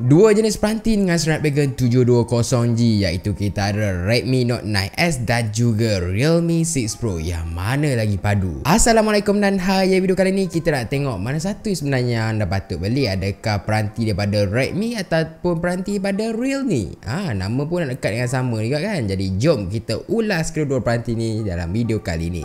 Dua jenis peranti dengan Snapdragon 720G iaitu kita ada Redmi Note 9S dan juga Realme 6 Pro yang mana lagi padu. Assalamualaikum dan hai video kali ni kita nak tengok mana satu sebenarnya yang anda patut beli. Adakah peranti daripada Redmi ataupun peranti daripada Realme? Ah, nama pun nak dekat dengan sama juga kan? Jadi jom kita ulas kedua-dua peranti ni dalam video kali ni.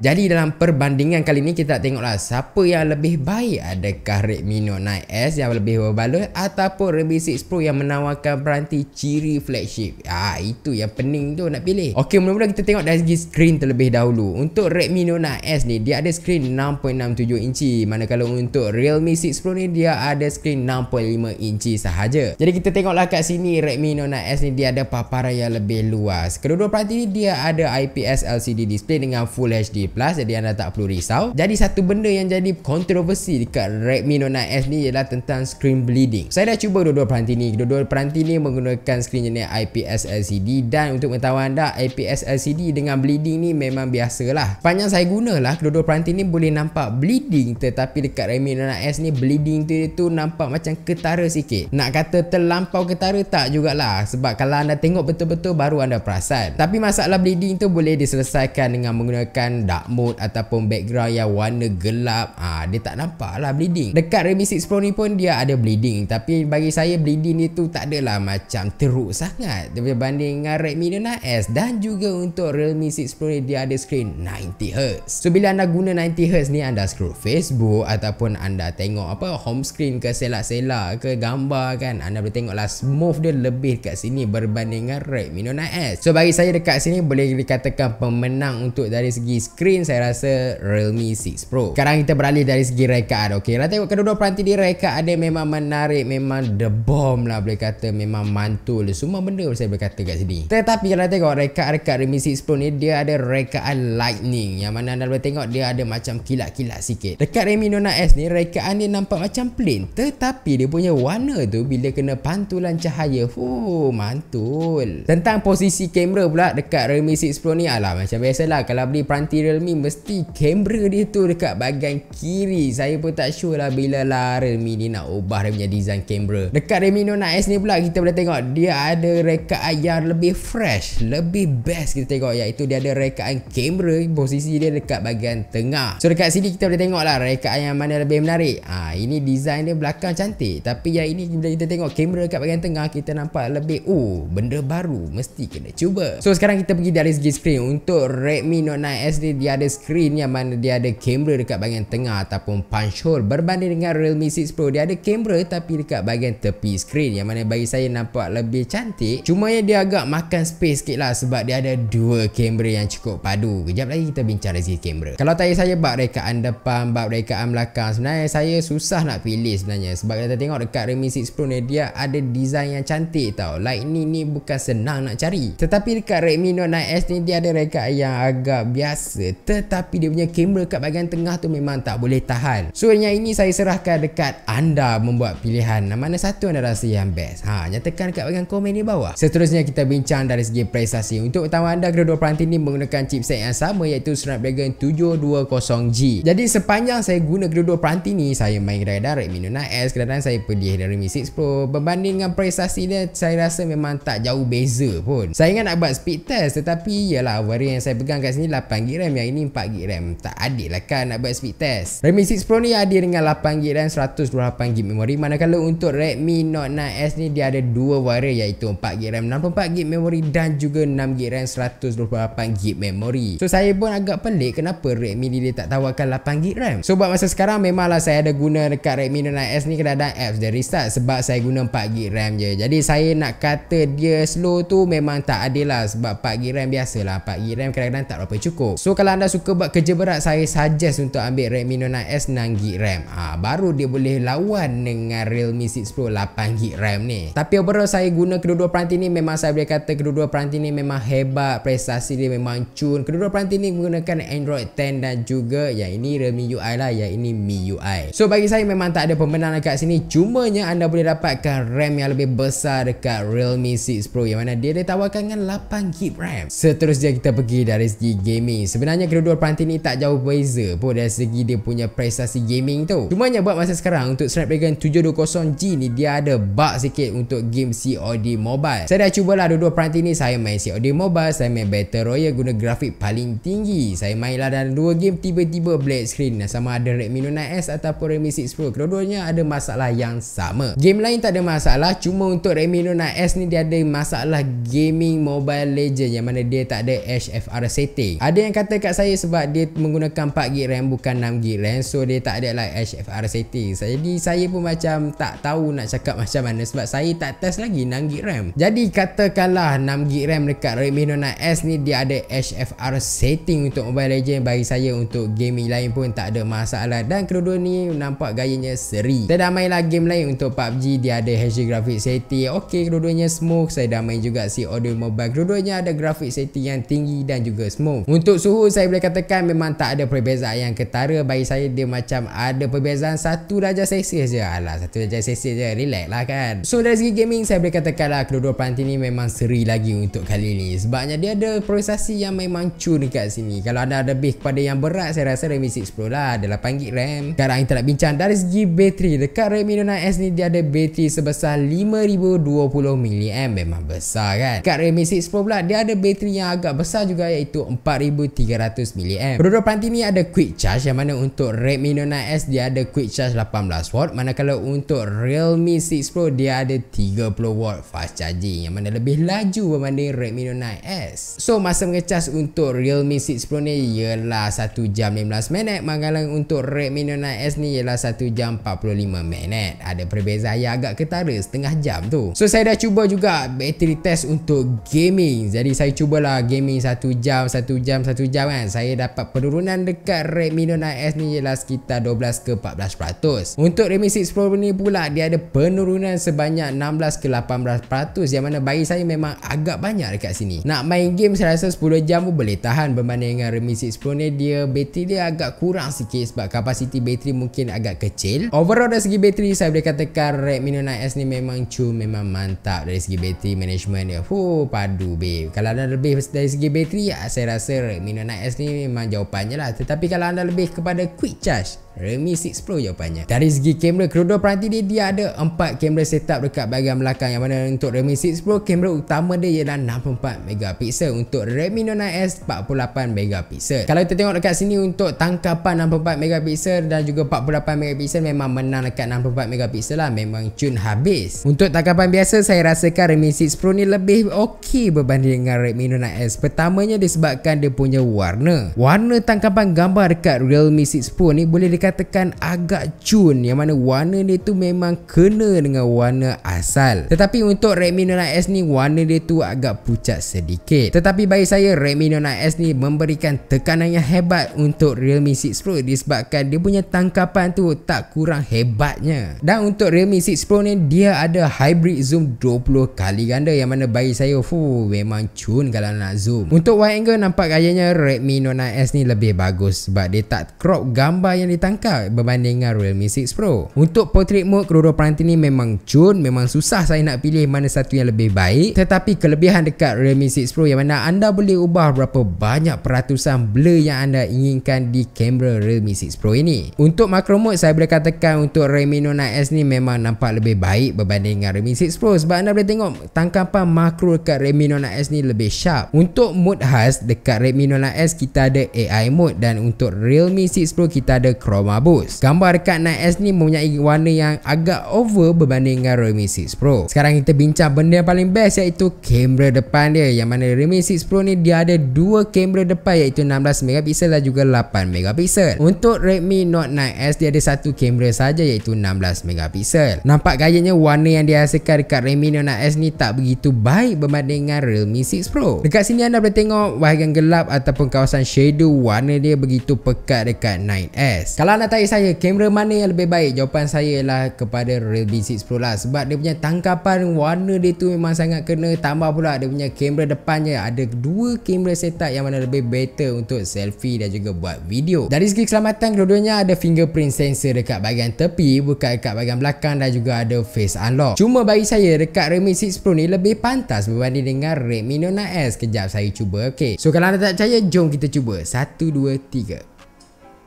Jadi dalam perbandingan kali ni kita tengoklah siapa yang lebih baik. Adakah Redmi Note 9S yang lebih berbaloi ataupun Redmi 6 Pro yang menawarkan peranti ciri flagship. Ah itu yang pening tu nak pilih. Okey, mula-mula kita tengok dari segi skrin terlebih dahulu. Untuk Redmi Note 9S ni dia ada screen 6.67 inci. Manakala untuk Realme 6 Pro ni dia ada screen 6.5 inci sahaja. Jadi kita tengoklah kat sini Redmi Note 9S ni dia ada paparan yang lebih luas. Kedua-dua peranti ni dia ada IPS LCD display dengan Full HD plus jadi anda tak perlu risau jadi satu benda yang jadi kontroversi dekat Redmi Note 9S ni ialah tentang screen bleeding saya dah cuba dua-dua peranti ni dua-dua peranti ni menggunakan screen jenis IPS LCD dan untuk mengetahui anda IPS LCD dengan bleeding ni memang biasalah panjang saya gunalah kedua-dua peranti ni boleh nampak bleeding tetapi dekat Redmi Note 9S ni bleeding tu, tu nampak macam ketara sikit nak kata terlampau ketara tak jugalah sebab kalau anda tengok betul-betul baru anda perasan tapi masalah bleeding tu boleh diselesaikan dengan menggunakan dark dark mode ataupun background yang warna gelap ah dia tak nampak lah bleeding dekat Redmi 6 Pro ni pun dia ada bleeding tapi bagi saya bleeding ni tu tak adalah macam teruk sangat berbanding dengan Redmi Note 9S dan juga untuk Realme 6 Pro ni dia ada screen 90Hz so bila anda guna 90Hz ni anda scroll Facebook ataupun anda tengok apa home screen ke selak-selak ke gambar kan anda boleh tengok lah smooth dia lebih kat sini berbanding dengan Redmi Note 9S so bagi saya dekat sini boleh dikatakan pemenang untuk dari segi screen screen saya rasa Realme 6 Pro. Sekarang kita beralih dari segi rekaan. Okey, kita lah, tengok kedua-dua peranti dia rekaan dia memang menarik, memang the bomb lah boleh kata, memang mantul semua benda saya boleh kata kat sini. Tetapi kalau kita tengok rekaan dekat Realme 6 Pro ni dia ada rekaan lightning yang mana anda boleh tengok dia ada macam kilat-kilat sikit. Dekat Realme Nona S ni rekaan dia nampak macam plain tetapi dia punya warna tu bila kena pantulan cahaya, fuh mantul. Tentang posisi kamera pula dekat Realme 6 Pro ni alah macam biasalah kalau beli peranti real. Realme mesti kamera dia tu dekat bahagian kiri saya pun tak sure lah bila lah Realme ni nak ubah dia punya design kamera dekat Realme Note 9S ni pula kita boleh tengok dia ada rekaan yang lebih fresh lebih best kita tengok iaitu dia ada rekaan kamera posisi dia dekat bahagian tengah so dekat sini kita boleh tengok lah rekaan yang mana lebih menarik Ah ini design dia belakang cantik tapi yang ini bila kita tengok kamera dekat bahagian tengah kita nampak lebih oh benda baru mesti kena cuba so sekarang kita pergi dari segi screen untuk Redmi Note 9S ni dia dia ada screen yang mana dia ada kamera dekat bahagian tengah ataupun punch hole berbanding dengan Realme 6 Pro dia ada kamera tapi dekat bahagian tepi screen yang mana bagi saya nampak lebih cantik cuma yang dia agak makan space sikit lah sebab dia ada dua kamera yang cukup padu kejap lagi kita bincang dari segi kamera kalau tanya saya bab rekaan depan bab rekaan belakang sebenarnya saya susah nak pilih sebenarnya sebab kita tengok dekat Realme 6 Pro ni dia ada design yang cantik tau lightning ni bukan senang nak cari tetapi dekat Redmi Note 9S ni dia ada rekaan yang agak biasa tetapi dia punya kamera kat bahagian tengah tu memang tak boleh tahan. So yang ini saya serahkan dekat anda membuat pilihan mana satu anda rasa yang best. Ha nyatakan kat bahagian komen di bawah. Seterusnya kita bincang dari segi prestasi. Untuk utama anda kedua-dua peranti ni menggunakan chipset yang sama iaitu Snapdragon 720G. Jadi sepanjang saya guna kedua-dua peranti ni saya main kedai-kedai Redmi Note S kedai-kedai saya pergi Redmi 6 Pro berbanding dengan prestasi dia saya rasa memang tak jauh beza pun. Saya ingat nak buat speed test tetapi ialah varian yang saya pegang kat sini 8GB yang ini 4GB RAM Tak adil lah kan nak buat speed test Redmi 6 Pro ni ada dengan 8GB RAM 128GB memory Manakala untuk Redmi Note 9S ni Dia ada dua varian, iaitu 4GB RAM 64GB memory Dan juga 6GB RAM 128GB memory So saya pun agak pelik kenapa Redmi ni dia tak tawarkan 8GB RAM So buat masa sekarang memanglah saya ada guna dekat Redmi Note 9S ni Kadang-kadang apps dia restart Sebab saya guna 4GB RAM je Jadi saya nak kata dia slow tu memang tak adil lah Sebab 4GB RAM biasa lah, 4GB RAM kadang-kadang tak berapa cukup So kalau kalau anda suka buat kerja berat saya suggest untuk ambil Redmi Note 9S 6GB RAM ha, baru dia boleh lawan dengan Realme 6 Pro 8GB RAM ni tapi overall saya guna kedua-dua peranti ni memang saya boleh kata kedua-dua peranti ni memang hebat prestasi dia memang cun kedua-dua peranti ni menggunakan Android 10 dan juga yang ini Realme UI lah yang ini Mi UI. so bagi saya memang tak ada pemenang dekat sini cumanya anda boleh dapatkan RAM yang lebih besar dekat Realme 6 Pro yang mana dia ditawarkan dengan 8GB RAM seterusnya kita pergi dari segi gaming sebenarnya sebenarnya kedua-dua peranti ni tak jauh berbeza pun dari segi dia punya prestasi gaming tu. Cuma hanya buat masa sekarang untuk Snapdragon 720G ni dia ada bug sikit untuk game COD Mobile. Saya dah cubalah dua-dua peranti ni. Saya main COD Mobile, saya main Battle Royale guna grafik paling tinggi. Saya main lah dalam dua game tiba-tiba black screen Nah, sama ada Redmi Note 9S ataupun Redmi 6 Pro. Kedua-duanya ada masalah yang sama. Game lain tak ada masalah, cuma untuk Redmi Note 9S ni dia ada masalah gaming Mobile Legend yang mana dia tak ada HFR setting. Ada yang kata kat kat saya sebab dia menggunakan 4GB RAM bukan 6GB RAM so dia tak ada like HFR setting so, jadi saya pun macam tak tahu nak cakap macam mana sebab saya tak test lagi 6GB RAM jadi katakanlah 6GB RAM dekat Redmi Note 9S ni dia ada HFR setting untuk Mobile Legends bagi saya untuk gaming lain pun tak ada masalah dan kedua-dua ni nampak gayanya seri saya dah main lah game lain untuk PUBG dia ada HD graphic setting ok kedua-duanya smooth saya dah main juga si COD Mobile kedua-duanya ada graphic setting yang tinggi dan juga smooth untuk suhu saya saya boleh katakan memang tak ada perbezaan yang ketara bagi saya dia macam ada perbezaan satu darjah celsius je alah satu darjah celsius je relax lah kan so dari segi gaming saya boleh katakan lah kedua-dua peranti ni memang seri lagi untuk kali ni sebabnya dia ada prosesasi yang memang cun dekat sini kalau anda ada lebih kepada yang berat saya rasa Redmi Pro lah ada 8GB RAM sekarang kita nak bincang dari segi bateri dekat Redmi Note 9S ni dia ada bateri sebesar 5020mAh memang besar kan dekat Redmi Pro pula dia ada bateri yang agak besar juga iaitu 4300 100mAh Kedua-dua peranti ni ada quick charge Yang mana untuk Redmi Note 9S Dia ada quick charge 18W Manakala untuk Realme 6 Pro Dia ada 30W fast charging Yang mana lebih laju berbanding Redmi Note 9S So masa mengecas untuk Realme 6 Pro ni Ialah 1 jam 15 minit Manakala untuk Redmi Note 9S ni Ialah 1 jam 45 minit Ada perbezaan yang agak ketara setengah jam tu So saya dah cuba juga battery test untuk gaming Jadi saya cubalah gaming 1 jam, 1 jam, 1 jam kan kan saya dapat penurunan dekat Redmi Note 9S ni ialah sekitar 12 ke 14% untuk Redmi 6 Pro ni pula dia ada penurunan sebanyak 16 ke 18% yang mana bagi saya memang agak banyak dekat sini nak main game saya rasa 10 jam pun boleh tahan berbanding dengan Redmi 6 Pro ni dia bateri dia agak kurang sikit sebab kapasiti bateri mungkin agak kecil overall dari segi bateri saya boleh katakan Redmi Note 9S ni memang cum memang mantap dari segi bateri management dia huh, padu babe kalau ada lebih dari segi bateri ya, saya rasa Redmi Note MX ni memang jawapannya lah Tetapi kalau anda lebih kepada quick charge Redmi 6 Pro jawapannya Dari segi kamera Kerudu peranti dia Dia ada 4 kamera setup Dekat bahagian belakang Yang mana untuk Redmi 6 Pro Kamera utama dia Ialah 64MP Untuk Redmi Note 9S 48MP Kalau kita tengok dekat sini Untuk tangkapan 64MP Dan juga 48MP Memang menang dekat 64MP lah Memang cun habis Untuk tangkapan biasa Saya rasakan Redmi 6 Pro ni Lebih okey Berbanding dengan Redmi Note 9S Pertamanya disebabkan Dia punya warna Warna tangkapan gambar Dekat Realme 6 Pro ni Boleh dikatakan dikatakan agak cun yang mana warna dia tu memang kena dengan warna asal tetapi untuk Redmi Note 9S ni warna dia tu agak pucat sedikit tetapi bagi saya Redmi Note 9S ni memberikan tekanan yang hebat untuk Realme 6 Pro disebabkan dia punya tangkapan tu tak kurang hebatnya dan untuk Realme 6 Pro ni dia ada hybrid zoom 20 kali ganda yang mana bagi saya fuh, memang cun kalau nak zoom untuk wide angle nampak kayanya Redmi Note 9S ni lebih bagus sebab dia tak crop gambar yang ditangkap rangkap berbanding dengan Realme 6 Pro. Untuk portrait mode kedua-dua peranti ni memang cun, memang susah saya nak pilih mana satu yang lebih baik. Tetapi kelebihan dekat Realme 6 Pro yang mana anda boleh ubah berapa banyak peratusan blur yang anda inginkan di kamera Realme 6 Pro ini. Untuk macro mode saya boleh katakan untuk Realme Note 9S ni memang nampak lebih baik berbanding dengan Realme 6 Pro sebab anda boleh tengok tangkapan makro dekat Redmi Note 9S ni lebih sharp. Untuk mode khas dekat Redmi Note 9S kita ada AI mode dan untuk Realme 6 Pro kita ada crop Royal Mabus. Gambar dekat 9S ni mempunyai warna yang agak over berbanding dengan Realme 6 Pro. Sekarang kita bincang benda yang paling best iaitu kamera depan dia yang mana Realme 6 Pro ni dia ada dua kamera depan iaitu 16 megapiksel dan juga 8 megapiksel. Untuk Redmi Note 9S dia ada satu kamera saja iaitu 16 megapiksel. Nampak gayanya warna yang dihasilkan dekat Redmi Note 9S ni tak begitu baik berbanding dengan Realme 6 Pro. Dekat sini anda boleh tengok bahagian gelap ataupun kawasan shadow warna dia begitu pekat dekat 9S. Kalau kalau anda tanya saya kamera mana yang lebih baik Jawapan saya ialah kepada Realme 6 Pro lah Sebab dia punya tangkapan warna dia tu memang sangat kena Tambah pula dia punya kamera depannya Ada dua kamera setup yang mana lebih better untuk selfie dan juga buat video Dari segi keselamatan kedua-duanya ada fingerprint sensor dekat bahagian tepi Bukan dekat bahagian belakang dan juga ada face unlock Cuma bagi saya dekat Realme 6 Pro ni lebih pantas berbanding dengan Redmi Note 9S Kejap saya cuba okay So kalau anda tak percaya jom kita cuba 1, 2, 3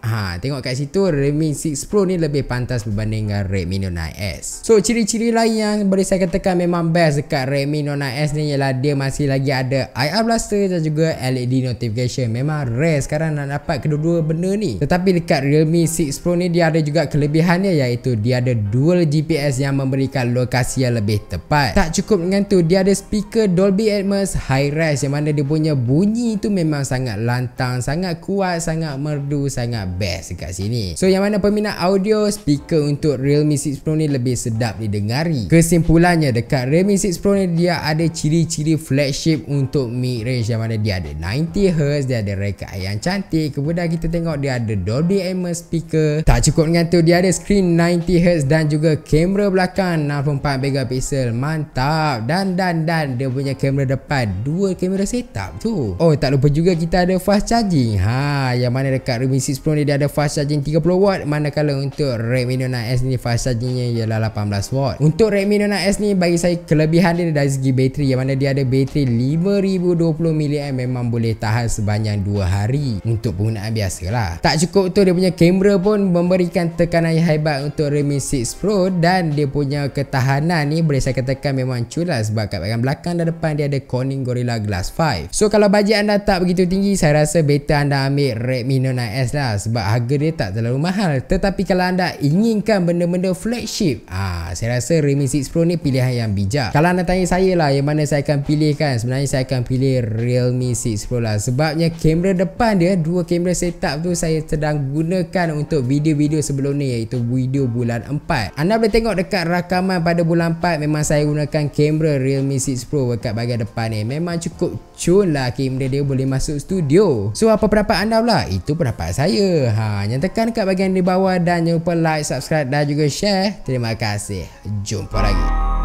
Ha, tengok kat situ Redmi 6 Pro ni lebih pantas berbanding dengan Redmi Note 9S. So ciri-ciri lain yang boleh saya katakan memang best dekat Redmi Note 9S ni ialah dia masih lagi ada IR blaster dan juga LED notification. Memang rare sekarang nak dapat kedua-dua benda ni. Tetapi dekat Redmi 6 Pro ni dia ada juga kelebihannya iaitu dia ada dual GPS yang memberikan lokasi yang lebih tepat. Tak cukup dengan tu, dia ada speaker Dolby Atmos high res yang mana dia punya bunyi tu memang sangat lantang, sangat kuat, sangat merdu, sangat best dekat sini. So yang mana peminat audio speaker untuk Realme 6 Pro ni lebih sedap didengari. Kesimpulannya dekat Realme 6 Pro ni dia ada ciri-ciri flagship untuk mid range yang mana dia ada 90Hz, dia ada reka air yang cantik. Kemudian kita tengok dia ada Dolby Atmos speaker. Tak cukup dengan tu dia ada screen 90Hz dan juga kamera belakang 64 megapixel. Mantap. Dan dan dan dia punya kamera depan dua kamera setup tu. Oh tak lupa juga kita ada fast charging. Ha yang mana dekat Realme 6 Pro ni apabila dia ada fast charging 30 watt manakala untuk Redmi Note 9S ni fast chargingnya ialah 18 watt untuk Redmi Note 9S ni bagi saya kelebihan dia dari segi bateri yang mana dia ada bateri 5020 mAh memang boleh tahan sebanyak 2 hari untuk penggunaan biasa lah tak cukup tu dia punya kamera pun memberikan tekanan yang hebat untuk Redmi 6 Pro dan dia punya ketahanan ni boleh saya katakan memang culas sebab kat bagian belakang dan depan dia ada Corning Gorilla Glass 5 so kalau bajet anda tak begitu tinggi saya rasa better anda ambil Redmi Note 9S lah sebab harga dia tak terlalu mahal tetapi kalau anda inginkan benda-benda flagship ah saya rasa Realme 6 Pro ni pilihan yang bijak kalau anda tanya saya lah yang mana saya akan pilih kan sebenarnya saya akan pilih Realme 6 Pro lah sebabnya kamera depan dia dua kamera setup tu saya sedang gunakan untuk video-video sebelum ni iaitu video bulan 4 anda boleh tengok dekat rakaman pada bulan 4 memang saya gunakan kamera Realme 6 Pro dekat bahagian depan ni memang cukup cun lah kamera dia boleh masuk studio so apa pendapat anda pula itu pendapat saya ha, Yang tekan dekat bahagian di bawah Dan jangan lupa like, subscribe dan juga share Terima kasih Jumpa lagi